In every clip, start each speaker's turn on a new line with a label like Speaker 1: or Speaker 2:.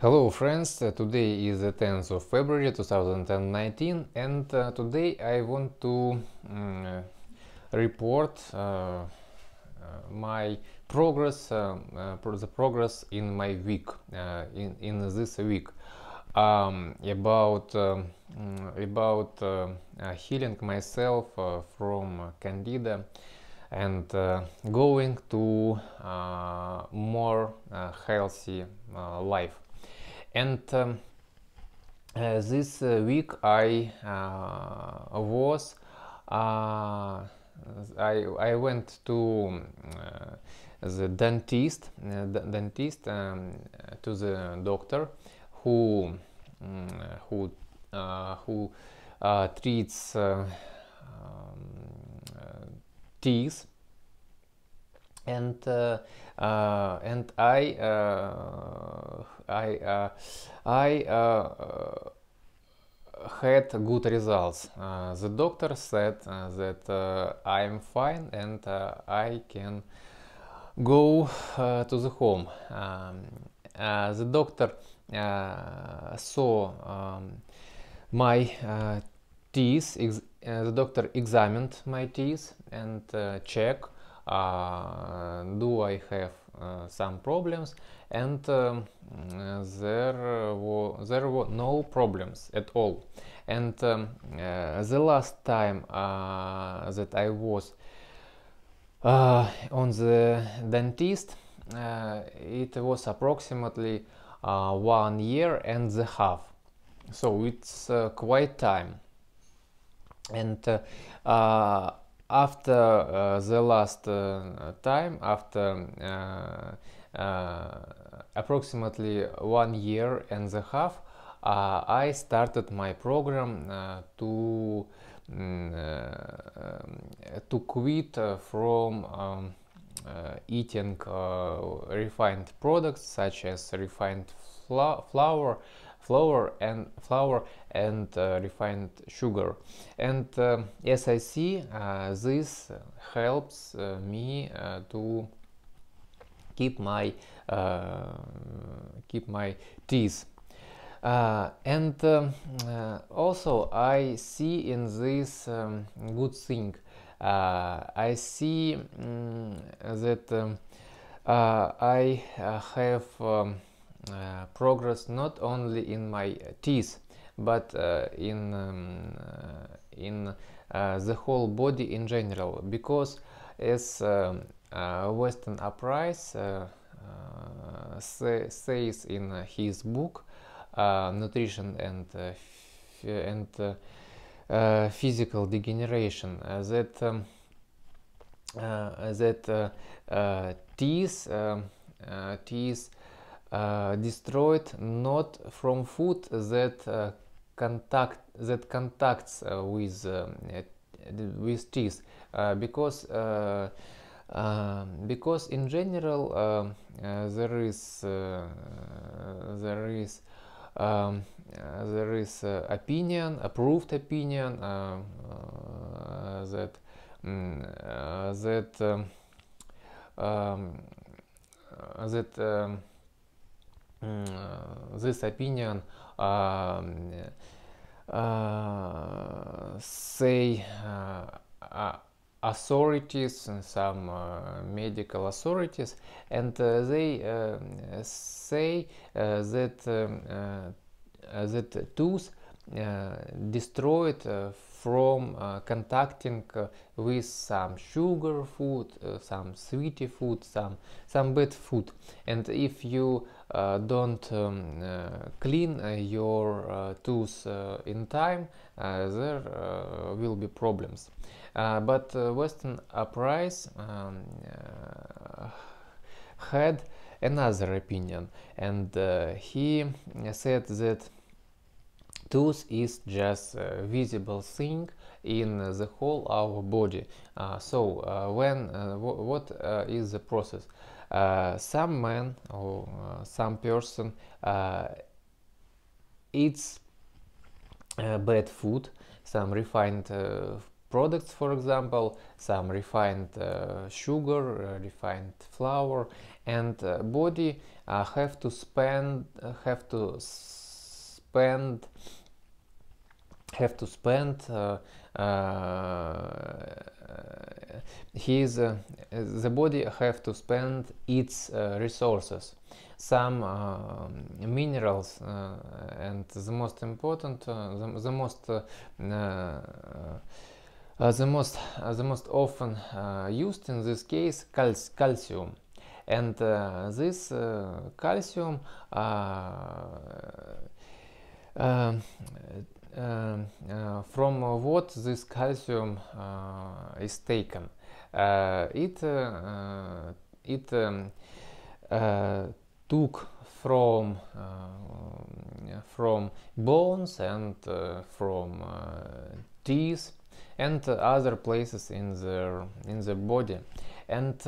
Speaker 1: Hello friends, uh, today is the 10th of February 2019 and uh, today I want to um, report uh, uh, my progress, um, uh, the progress in my week, in, in this week um, about, um, mm, about healing myself from Candida and uh, going to more healthy life and um, uh, this uh, week I uh, was I, I went to um, the dentist dentist um, to the doctor who mm, um, who who treats teeth and uh, uh, and I uh, I uh, I uh, uh, had good results. the doctor said that I'm fine and I can go to the home. Um, the doctor saw um, my teeth. Ex- the doctor examined my teeth and checked uh, do I have uh, some problems and uh, there, were, there were no problems at all and um, the last time that I was on the dentist it was approximately uh, one year and a half so it's uh, quite time and uh, after uh, the last uh, time, after uh, uh, approximately one year and a half, uh, I started my program to mm, to quit from um, eating refined products such as refined flour flour and flour and uh, refined sugar and uh, as I see uh, this helps me to keep my keep my teeth uh, and uh, uh, also I see in this um, good thing I see um, that um, I have um, uh, progress not only in my teeth but uh, in um, uh, in uh, the whole body in general because as um, Western Uprise say, says in his book Nutrition and and Physical Degeneration that um, that teeth um, teeth Э, destroyed not from food that э, contact that contacts э, with with teeth because because in general there is there is um, uh, there is uh, opinion, approved opinion uh, that um, that um, that Э, this opinion э, э, say authorities and some uh, medical authorities and uh, they uh, say that um, that tooth Э, destroyed э, from uh, contacting uh, with some sugar food, uh, some sweetie food, some some bad food. And if you don't um, clean your tooth in time, there will be problems. but Western Uprise um, had another opinion, and he said that Tooth is just a uh, visible thing in the whole our body. Uh, so uh, when uh, what is the process? some man or some person eats bad food, some refined products, for example, some refined uh, sugar, uh, refined flour, and uh, body have to spend have to spend have to spend his uh, uh, uh, the body have to spend its resources some uh, minerals uh, and the most important uh, the, the, most the most the most often used in this case cal calcium and this calcium Э, from what this calcium э, is taken. Э, it it um, took from from bones and from teeth and other places in the in the body and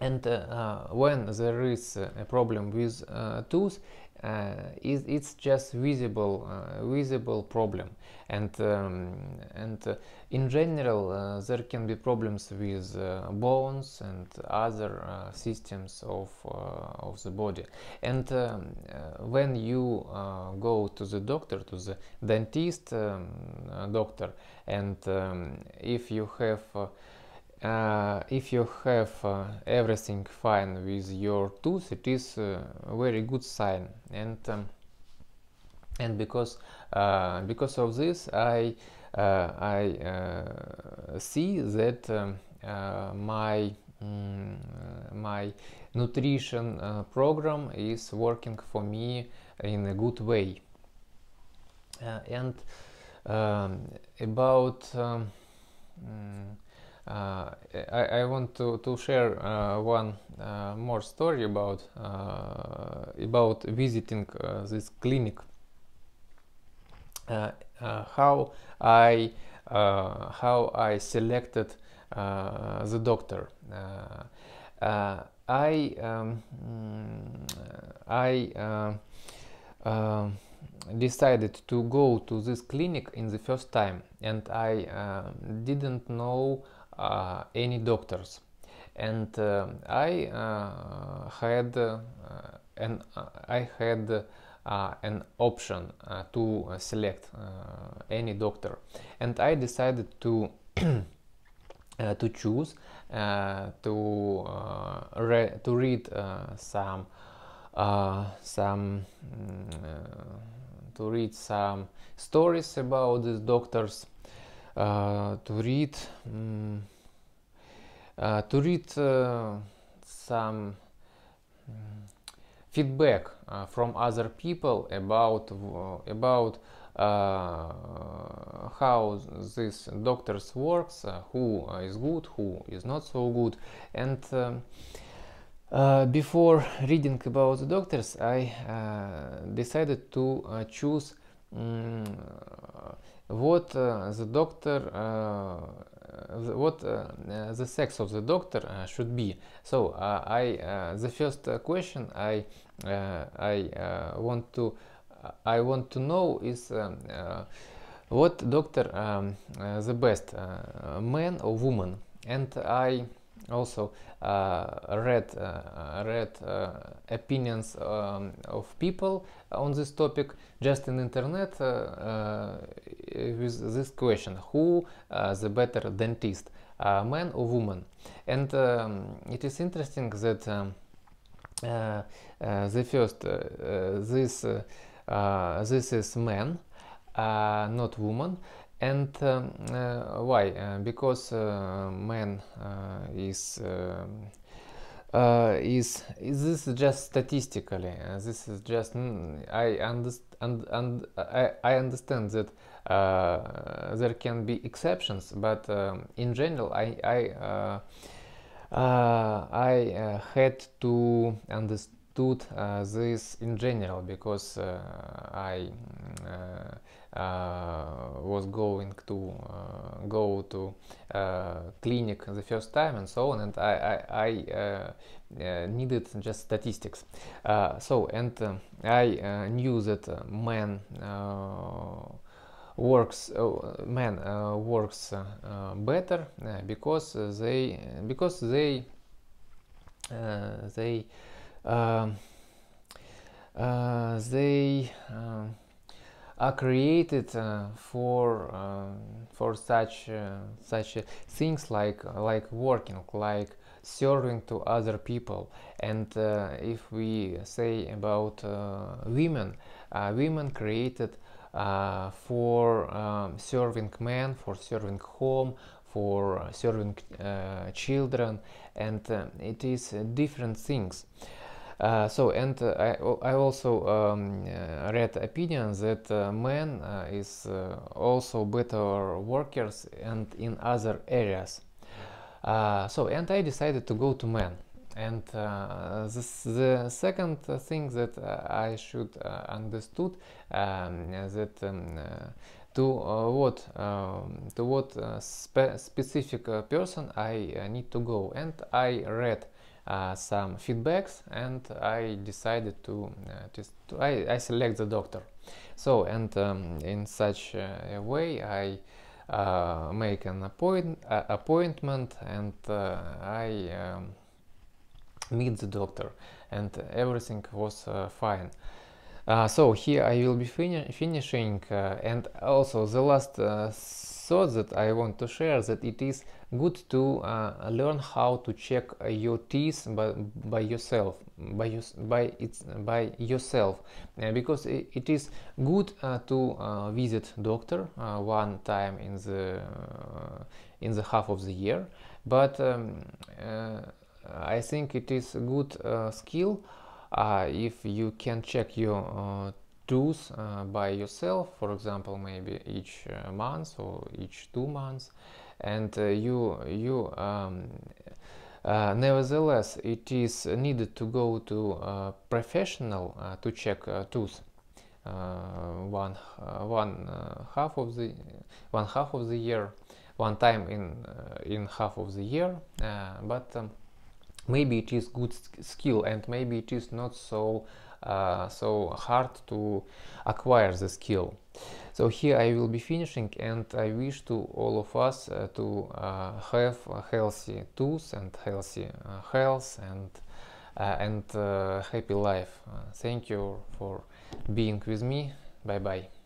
Speaker 1: and uh, uh, when there is a problem with uh, tooth, uh, is it's just visible uh, visible problem and um, and uh, in general there can be problems with bones and other systems of of the body and um, when you go to the doctor to the dentist um, doctor and um, if you have uh, if you have uh, everything fine with your tooth it is a very good sign and um, and because uh, because of this I uh, I uh, see that um, my mm, my nutrition program is working for me in a good way and um, about um, mm, uh, I, I, want to, to share uh, one uh, more story about uh, about visiting uh, this clinic. Uh, how I how I selected the doctor. I um, I um, decided to go to this clinic in the first time, and I um, didn't know uh, any doctors and uh, uh, I had an I had an option to select any doctor and I decided to Uh, to choose uh, to uh, re to read some some mm, to read some stories about these doctors to read uh, to read some feedback from other people about about how this doctors works, who is good, who is not so good, and. uh, before reading about the doctors, I uh, decided to uh, choose um, what uh, э, the doctor what э, э, the sex of the doctor should be so uh, i uh, the first question i uh, i want to i want to know is what doctor um, the best man or woman and i also uh, read uh, read uh, opinions um, of people on this topic just in internet uh, with this question who uh, the better dentist uh, man or woman and um, it is interesting that um, the first this this is man not woman and um, uh, why? Uh, because uh, man is, is um, is this just statistically. this is just mm, I And, and I, I understand that uh, there can be exceptions, but um, in general, I I, uh, uh, I uh, had to understood this in general because I was going to go to clinic the first time and so on, and I I, I needed just statistics. so and um, I knew that men works oh, man uh, works uh, better uh, because they because they they um, they are created uh, for uh, for such uh, such things like like working like serving to other people and if we say about women women created uh, for um, serving men, for serving home, for serving uh, children, and uh, it is uh, different things. Uh, so, and uh, I, I also um, read opinions that men is also better workers and in other areas. so, and I decided to go to men. And uh, this, the second thing that uh, I should uh, understood um, that um, uh, um to what to what specific person I need to go. And I read uh, some feedbacks and I decided to, uh, just to I, I, select the doctor so and um, in such a way I uh, make an appoint appointment and I um, meet the doctor and everything was uh, fine. Uh, so here I will be fin finishing uh, and also the last thought that I want to share that it is good to uh, learn how to check your teeth by, by yourself by your, by its by yourself uh, because it, it is good uh, to visit doctor one time in the in the half of the year but um, I think it is a good uh, skill uh, if you can check your uh, tools by yourself, for example, maybe each month or each two months, and you you um, uh, nevertheless, it is needed to go to uh, professional uh, to check tooth. one one half of the one half of the year, one time in in half of the year, but um, maybe it is good skill and maybe it is not so uh, so hard to acquire the skill so here i will be finishing and i wish to all of us uh, to uh, have healthy tools and healthy uh, health and uh, and uh, happy life thank you for being with me bye bye